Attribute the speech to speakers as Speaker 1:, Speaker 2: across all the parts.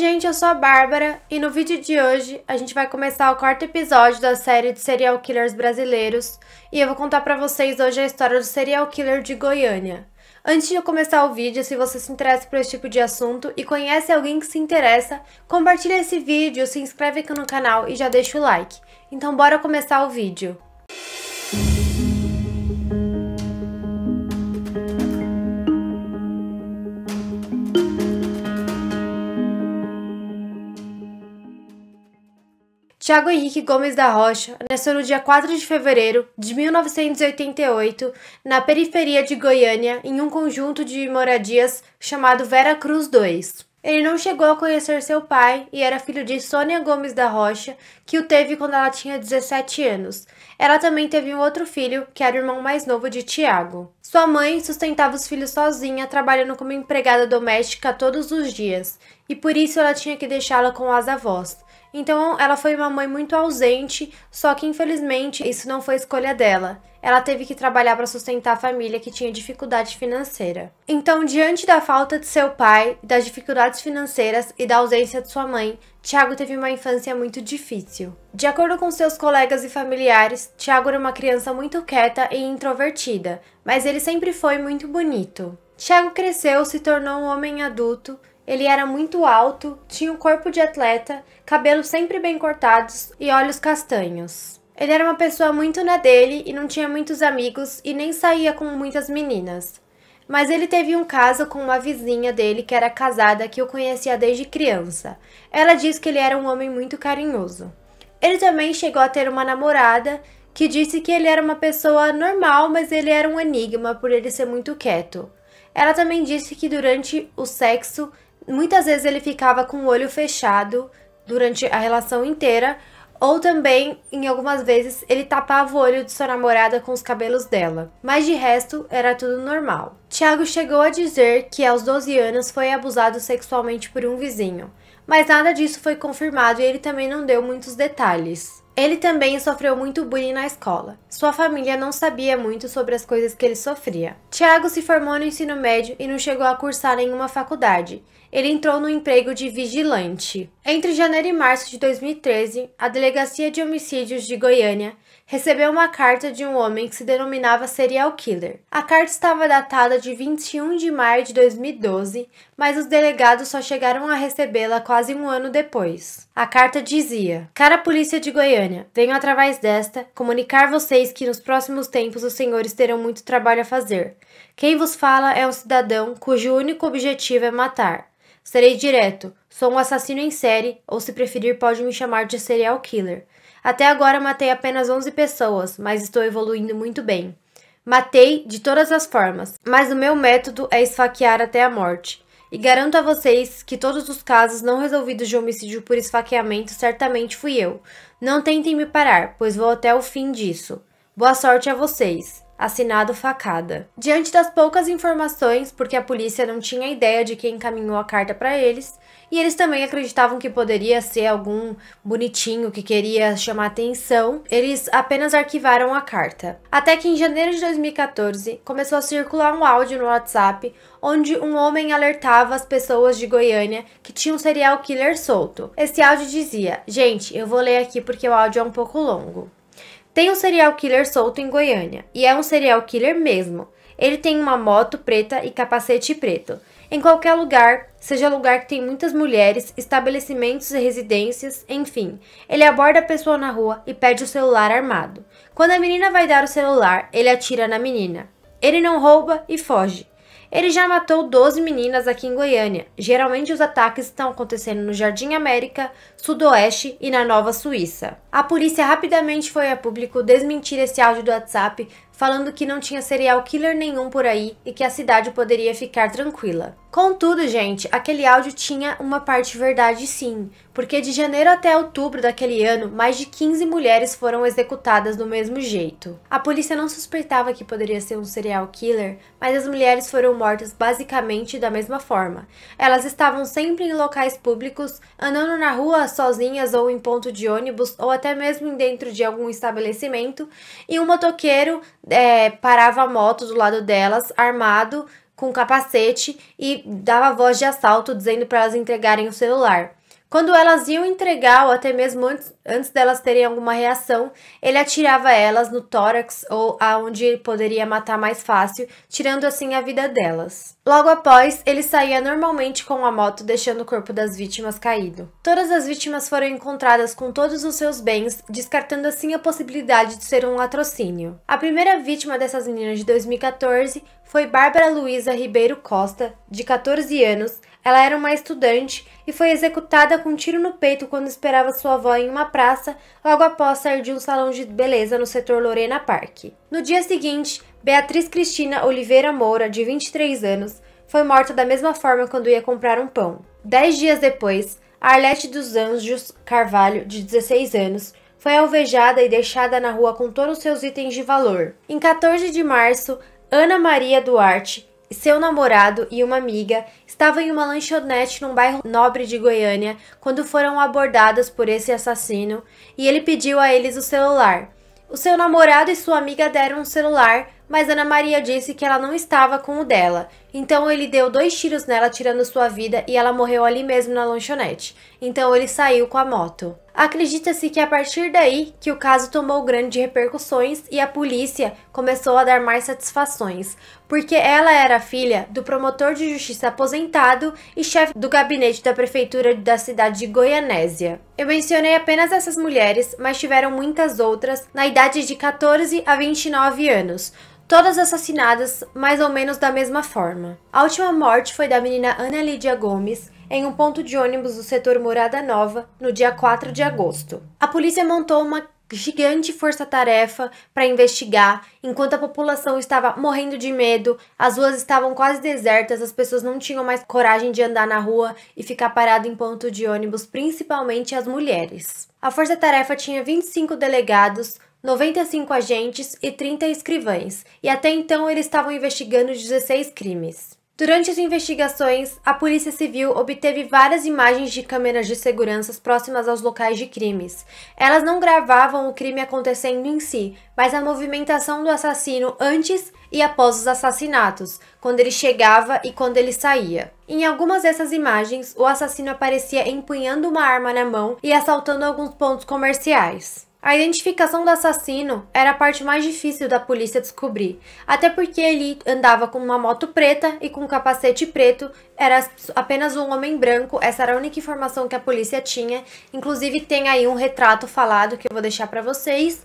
Speaker 1: gente, eu sou a Bárbara e no vídeo de hoje a gente vai começar o quarto episódio da série de serial killers brasileiros e eu vou contar pra vocês hoje a história do serial killer de Goiânia. Antes de eu começar o vídeo, se você se interessa por esse tipo de assunto e conhece alguém que se interessa, compartilha esse vídeo, se inscreve aqui no canal e já deixa o like. Então bora começar o vídeo. Música Tiago Henrique Gomes da Rocha nasceu no dia 4 de fevereiro de 1988, na periferia de Goiânia, em um conjunto de moradias chamado Vera Cruz 2. Ele não chegou a conhecer seu pai e era filho de Sônia Gomes da Rocha, que o teve quando ela tinha 17 anos. Ela também teve um outro filho, que era o irmão mais novo de Tiago. Sua mãe sustentava os filhos sozinha, trabalhando como empregada doméstica todos os dias, e por isso ela tinha que deixá-la com as avós. Então ela foi uma mãe muito ausente, só que infelizmente isso não foi escolha dela ela teve que trabalhar para sustentar a família que tinha dificuldade financeira. Então, diante da falta de seu pai, das dificuldades financeiras e da ausência de sua mãe, Tiago teve uma infância muito difícil. De acordo com seus colegas e familiares, Tiago era uma criança muito quieta e introvertida, mas ele sempre foi muito bonito. Tiago cresceu, se tornou um homem adulto, ele era muito alto, tinha um corpo de atleta, cabelos sempre bem cortados e olhos castanhos. Ele era uma pessoa muito na dele e não tinha muitos amigos e nem saía com muitas meninas. Mas ele teve um caso com uma vizinha dele que era casada que o conhecia desde criança. Ela diz que ele era um homem muito carinhoso. Ele também chegou a ter uma namorada que disse que ele era uma pessoa normal, mas ele era um enigma por ele ser muito quieto. Ela também disse que durante o sexo, muitas vezes ele ficava com o olho fechado durante a relação inteira, ou também, em algumas vezes, ele tapava o olho de sua namorada com os cabelos dela. Mas de resto, era tudo normal. Tiago chegou a dizer que aos 12 anos foi abusado sexualmente por um vizinho, mas nada disso foi confirmado e ele também não deu muitos detalhes. Ele também sofreu muito bullying na escola. Sua família não sabia muito sobre as coisas que ele sofria. Tiago se formou no ensino médio e não chegou a cursar nenhuma faculdade, ele entrou no emprego de vigilante. Entre janeiro e março de 2013, a Delegacia de Homicídios de Goiânia recebeu uma carta de um homem que se denominava serial killer. A carta estava datada de 21 de maio de 2012, mas os delegados só chegaram a recebê-la quase um ano depois. A carta dizia: Cara Polícia de Goiânia, venho através desta comunicar vocês que nos próximos tempos os senhores terão muito trabalho a fazer. Quem vos fala é um cidadão cujo único objetivo é matar. Serei direto. Sou um assassino em série, ou se preferir, pode me chamar de serial killer. Até agora matei apenas 11 pessoas, mas estou evoluindo muito bem. Matei de todas as formas, mas o meu método é esfaquear até a morte. E garanto a vocês que todos os casos não resolvidos de homicídio por esfaqueamento certamente fui eu. Não tentem me parar, pois vou até o fim disso. Boa sorte a vocês! assinado Facada. Diante das poucas informações, porque a polícia não tinha ideia de quem encaminhou a carta para eles, e eles também acreditavam que poderia ser algum bonitinho que queria chamar atenção, eles apenas arquivaram a carta. Até que em janeiro de 2014 começou a circular um áudio no WhatsApp onde um homem alertava as pessoas de Goiânia que tinha um serial killer solto. Esse áudio dizia: Gente, eu vou ler aqui porque o áudio é um pouco longo. Tem um serial killer solto em Goiânia, e é um serial killer mesmo. Ele tem uma moto preta e capacete preto. Em qualquer lugar, seja lugar que tem muitas mulheres, estabelecimentos e residências, enfim. Ele aborda a pessoa na rua e pede o celular armado. Quando a menina vai dar o celular, ele atira na menina. Ele não rouba e foge. Ele já matou 12 meninas aqui em Goiânia. Geralmente os ataques estão acontecendo no Jardim América, Sudoeste e na Nova Suíça. A polícia rapidamente foi a público desmentir esse áudio do WhatsApp falando que não tinha serial killer nenhum por aí e que a cidade poderia ficar tranquila. Contudo, gente, aquele áudio tinha uma parte verdade sim, porque de janeiro até outubro daquele ano, mais de 15 mulheres foram executadas do mesmo jeito. A polícia não suspeitava que poderia ser um serial killer, mas as mulheres foram mortas basicamente da mesma forma. Elas estavam sempre em locais públicos, andando na rua sozinhas ou em ponto de ônibus ou até mesmo dentro de algum estabelecimento, e um motoqueiro é, parava a moto do lado delas, armado, com capacete e dava voz de assalto dizendo para elas entregarem o celular. Quando elas iam entregar ou até mesmo antes Antes delas terem alguma reação, ele atirava elas no tórax ou aonde poderia matar mais fácil, tirando assim a vida delas. Logo após, ele saía normalmente com a moto, deixando o corpo das vítimas caído. Todas as vítimas foram encontradas com todos os seus bens, descartando assim a possibilidade de ser um latrocínio. A primeira vítima dessas meninas de 2014 foi Bárbara Luísa Ribeiro Costa, de 14 anos. Ela era uma estudante e foi executada com um tiro no peito quando esperava sua avó em uma praça, logo após sair de um salão de beleza no setor Lorena Park. No dia seguinte, Beatriz Cristina Oliveira Moura, de 23 anos, foi morta da mesma forma quando ia comprar um pão. Dez dias depois, Arlete dos Anjos Carvalho, de 16 anos, foi alvejada e deixada na rua com todos os seus itens de valor. Em 14 de março, Ana Maria Duarte, seu namorado e uma amiga estavam em uma lanchonete num bairro nobre de Goiânia quando foram abordadas por esse assassino e ele pediu a eles o celular. O seu namorado e sua amiga deram um celular mas Ana Maria disse que ela não estava com o dela. Então ele deu dois tiros nela, tirando sua vida, e ela morreu ali mesmo na lanchonete. Então ele saiu com a moto. Acredita-se que a partir daí que o caso tomou grandes repercussões e a polícia começou a dar mais satisfações, porque ela era filha do promotor de justiça aposentado e chefe do gabinete da prefeitura da cidade de Goianésia. Eu mencionei apenas essas mulheres, mas tiveram muitas outras na idade de 14 a 29 anos, todas assassinadas mais ou menos da mesma forma. A última morte foi da menina Ana Lídia Gomes, em um ponto de ônibus do setor Morada Nova, no dia 4 de agosto. A polícia montou uma gigante força-tarefa para investigar, enquanto a população estava morrendo de medo, as ruas estavam quase desertas, as pessoas não tinham mais coragem de andar na rua e ficar parado em ponto de ônibus, principalmente as mulheres. A força-tarefa tinha 25 delegados, 95 agentes e 30 escrivães, e até então eles estavam investigando 16 crimes. Durante as investigações, a Polícia Civil obteve várias imagens de câmeras de segurança próximas aos locais de crimes. Elas não gravavam o crime acontecendo em si, mas a movimentação do assassino antes e após os assassinatos, quando ele chegava e quando ele saía. Em algumas dessas imagens, o assassino aparecia empunhando uma arma na mão e assaltando alguns pontos comerciais. A identificação do assassino era a parte mais difícil da polícia descobrir, até porque ele andava com uma moto preta e com um capacete preto, era apenas um homem branco, essa era a única informação que a polícia tinha. Inclusive tem aí um retrato falado que eu vou deixar para vocês,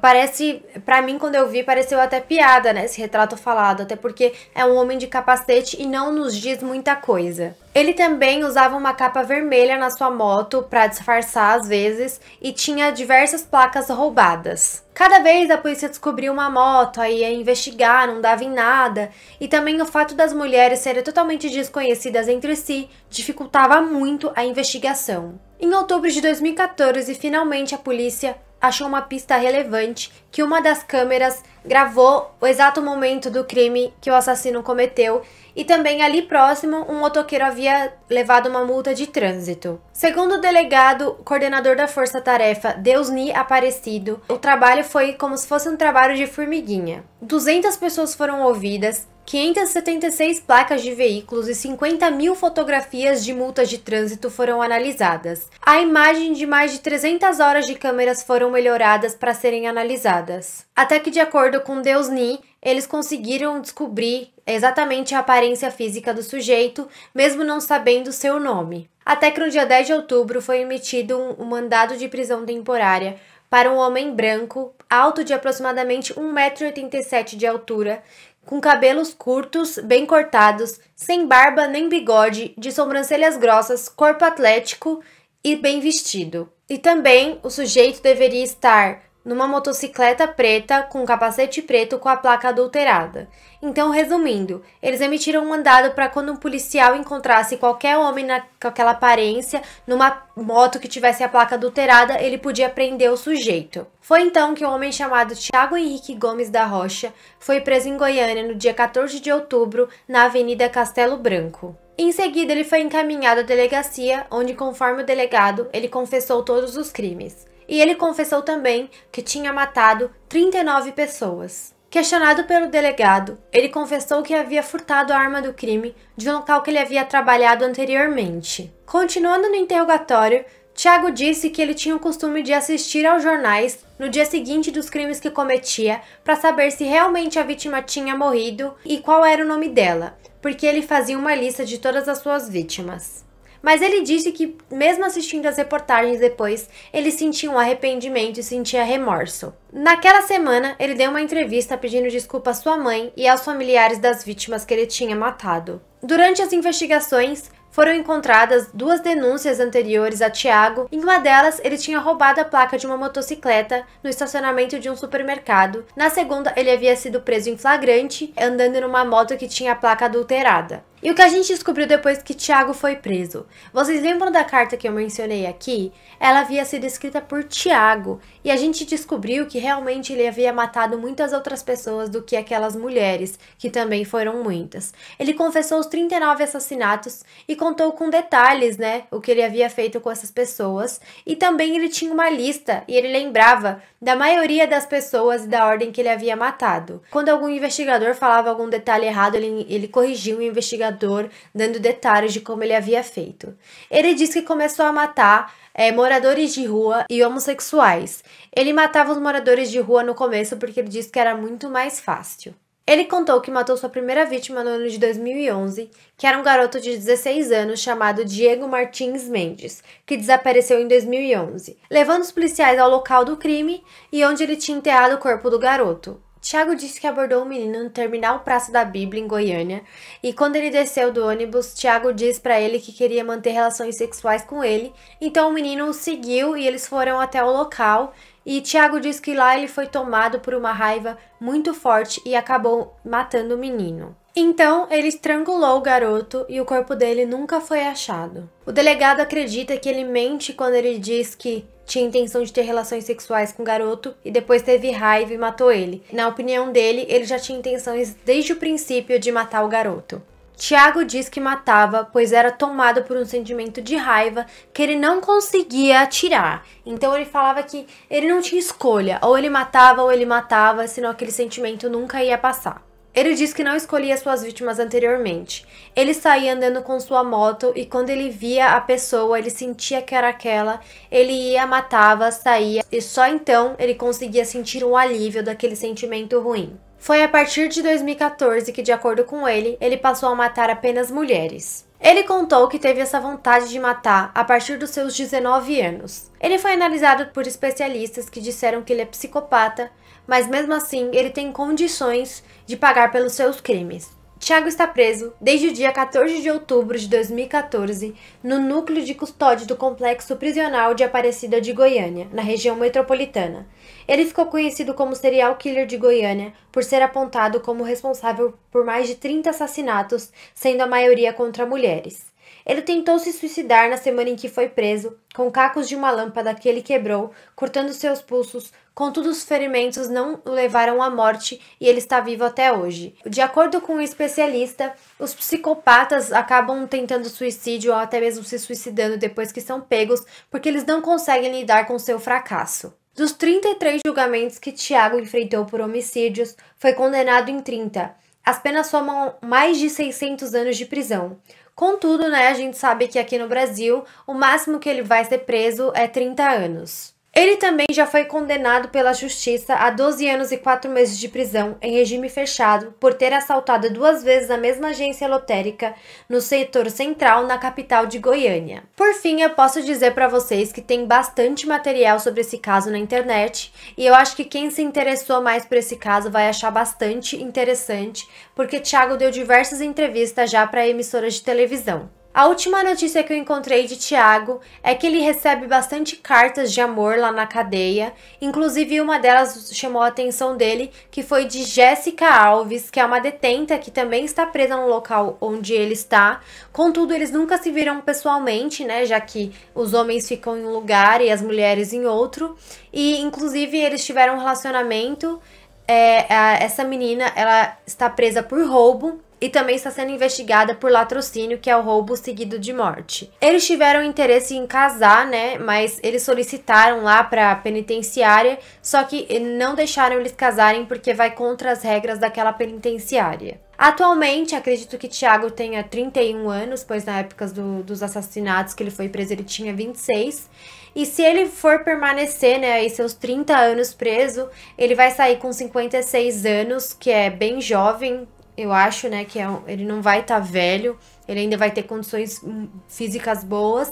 Speaker 1: parece, para mim quando eu vi, pareceu até piada, né, esse retrato falado, até porque é um homem de capacete e não nos diz muita coisa. Ele também usava uma capa vermelha na sua moto para disfarçar às vezes e tinha diversas placas roubadas. Cada vez a polícia descobria uma moto, aí ia investigar, não dava em nada, e também o fato das mulheres serem totalmente desconhecidas entre si dificultava muito a investigação. Em outubro de 2014, finalmente a polícia achou uma pista relevante que uma das câmeras gravou o exato momento do crime que o assassino cometeu e também ali próximo um motoqueiro havia teria levado uma multa de trânsito. Segundo o delegado, coordenador da Força Tarefa, Deusni Aparecido, o trabalho foi como se fosse um trabalho de formiguinha. 200 pessoas foram ouvidas, 576 placas de veículos e 50 mil fotografias de multas de trânsito foram analisadas. A imagem de mais de 300 horas de câmeras foram melhoradas para serem analisadas. Até que, de acordo com Deus Ni, eles conseguiram descobrir é exatamente a aparência física do sujeito, mesmo não sabendo seu nome. Até que no dia 10 de outubro foi emitido um, um mandado de prisão temporária para um homem branco, alto de aproximadamente 1,87m de altura, com cabelos curtos, bem cortados, sem barba nem bigode, de sobrancelhas grossas, corpo atlético e bem vestido. E também o sujeito deveria estar numa motocicleta preta com capacete preto com a placa adulterada. Então, resumindo, eles emitiram um mandado para quando um policial encontrasse qualquer homem na, com aquela aparência numa moto que tivesse a placa adulterada, ele podia prender o sujeito. Foi então que um homem chamado Tiago Henrique Gomes da Rocha foi preso em Goiânia no dia 14 de outubro, na Avenida Castelo Branco. Em seguida, ele foi encaminhado à delegacia, onde, conforme o delegado, ele confessou todos os crimes e ele confessou também que tinha matado 39 pessoas. Questionado pelo delegado, ele confessou que havia furtado a arma do crime de um local que ele havia trabalhado anteriormente. Continuando no interrogatório, Tiago disse que ele tinha o costume de assistir aos jornais no dia seguinte dos crimes que cometia para saber se realmente a vítima tinha morrido e qual era o nome dela, porque ele fazia uma lista de todas as suas vítimas. Mas ele disse que, mesmo assistindo as reportagens depois, ele sentia um arrependimento e sentia remorso. Naquela semana, ele deu uma entrevista pedindo desculpa à sua mãe e aos familiares das vítimas que ele tinha matado. Durante as investigações, foram encontradas duas denúncias anteriores a Tiago. Em uma delas, ele tinha roubado a placa de uma motocicleta no estacionamento de um supermercado. Na segunda, ele havia sido preso em flagrante, andando numa moto que tinha a placa adulterada. E o que a gente descobriu depois que Tiago foi preso? Vocês lembram da carta que eu mencionei aqui? Ela havia sido escrita por Tiago e a gente descobriu que realmente ele havia matado muitas outras pessoas do que aquelas mulheres, que também foram muitas. Ele confessou os 39 assassinatos e contou com detalhes, né, o que ele havia feito com essas pessoas, e também ele tinha uma lista e ele lembrava da maioria das pessoas e da ordem que ele havia matado. Quando algum investigador falava algum detalhe errado, ele, ele corrigia o investigador morador, dando detalhes de como ele havia feito. Ele diz que começou a matar é, moradores de rua e homossexuais. Ele matava os moradores de rua no começo porque ele disse que era muito mais fácil. Ele contou que matou sua primeira vítima no ano de 2011, que era um garoto de 16 anos chamado Diego Martins Mendes, que desapareceu em 2011, levando os policiais ao local do crime e onde ele tinha enterrado o corpo do garoto. Tiago disse que abordou um menino no terminal Praça da Bíblia, em Goiânia, e quando ele desceu do ônibus, Tiago disse para ele que queria manter relações sexuais com ele, então o menino o seguiu e eles foram até o local. E Tiago disse que lá ele foi tomado por uma raiva muito forte e acabou matando o menino. Então, ele estrangulou o garoto e o corpo dele nunca foi achado. O delegado acredita que ele mente quando ele diz que tinha intenção de ter relações sexuais com o garoto e depois teve raiva e matou ele. Na opinião dele, ele já tinha intenções desde o princípio de matar o garoto. Tiago diz que matava, pois era tomado por um sentimento de raiva que ele não conseguia atirar. Então ele falava que ele não tinha escolha, ou ele matava ou ele matava, senão aquele sentimento nunca ia passar. Ele diz que não escolhia suas vítimas anteriormente. Ele saía andando com sua moto e quando ele via a pessoa, ele sentia que era aquela, ele ia, matava, saía e só então ele conseguia sentir um alívio daquele sentimento ruim. Foi a partir de 2014 que, de acordo com ele, ele passou a matar apenas mulheres. Ele contou que teve essa vontade de matar a partir dos seus 19 anos. Ele foi analisado por especialistas que disseram que ele é psicopata, mas mesmo assim ele tem condições de pagar pelos seus crimes. Tiago está preso desde o dia 14 de outubro de 2014 no núcleo de custódia do complexo prisional de Aparecida de Goiânia, na região metropolitana. Ele ficou conhecido como serial killer de Goiânia por ser apontado como responsável por mais de 30 assassinatos, sendo a maioria contra mulheres. Ele tentou se suicidar na semana em que foi preso, com cacos de uma lâmpada que ele quebrou, cortando seus pulsos, contudo os ferimentos não o levaram à morte e ele está vivo até hoje. De acordo com um especialista, os psicopatas acabam tentando suicídio ou até mesmo se suicidando depois que são pegos, porque eles não conseguem lidar com seu fracasso. Dos 33 julgamentos que Tiago enfrentou por homicídios, foi condenado em 30. As penas somam mais de 600 anos de prisão. Contudo, né, a gente sabe que aqui no Brasil, o máximo que ele vai ser preso é 30 anos. Ele também já foi condenado pela justiça a 12 anos e 4 meses de prisão em regime fechado por ter assaltado duas vezes a mesma agência lotérica no setor central na capital de Goiânia. Por fim, eu posso dizer para vocês que tem bastante material sobre esse caso na internet e eu acho que quem se interessou mais por esse caso vai achar bastante interessante, porque Thiago deu diversas entrevistas já para emissoras de televisão. A última notícia que eu encontrei de Tiago é que ele recebe bastante cartas de amor lá na cadeia, inclusive uma delas chamou a atenção dele, que foi de Jéssica Alves, que é uma detenta que também está presa no local onde ele está. Contudo, eles nunca se viram pessoalmente, né, já que os homens ficam em um lugar e as mulheres em outro, e inclusive eles tiveram um relacionamento é, essa menina ela está presa por roubo e também está sendo investigada por latrocínio, que é o roubo seguido de morte. Eles tiveram interesse em casar, né? Mas eles solicitaram lá para a penitenciária, só que não deixaram eles casarem porque vai contra as regras daquela penitenciária. Atualmente, acredito que Tiago tenha 31 anos, pois na época do, dos assassinatos que ele foi preso ele tinha 26. E se ele for permanecer, né, aí seus 30 anos preso, ele vai sair com 56 anos, que é bem jovem eu acho, né, que é um, ele não vai estar tá velho, ele ainda vai ter condições hum, físicas boas.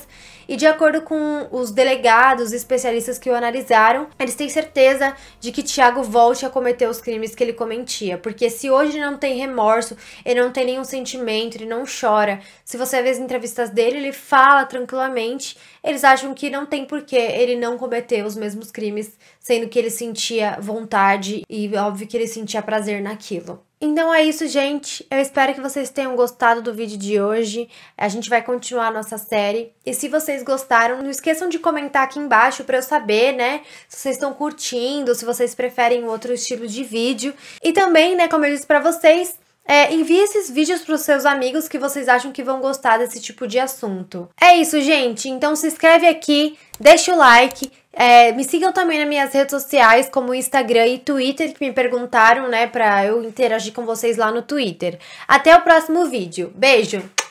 Speaker 1: E de acordo com os delegados especialistas que o analisaram, eles têm certeza de que Tiago volte a cometer os crimes que ele cometia. Porque se hoje ele não tem remorso, ele não tem nenhum sentimento, ele não chora. Se você vê as entrevistas dele, ele fala tranquilamente. Eles acham que não tem porquê ele não cometer os mesmos crimes, sendo que ele sentia vontade e óbvio que ele sentia prazer naquilo. Então é isso, gente. Eu espero que vocês tenham gostado do vídeo de hoje. A gente vai continuar a nossa série. E se vocês gostaram, não esqueçam de comentar aqui embaixo para eu saber, né, se vocês estão curtindo, se vocês preferem outro estilo de vídeo. E também, né, como eu disse para vocês, é, envie esses vídeos para os seus amigos que vocês acham que vão gostar desse tipo de assunto. É isso, gente. Então se inscreve aqui, deixa o like, é, me sigam também nas minhas redes sociais, como Instagram e Twitter, que me perguntaram, né, pra eu interagir com vocês lá no Twitter. Até o próximo vídeo. Beijo!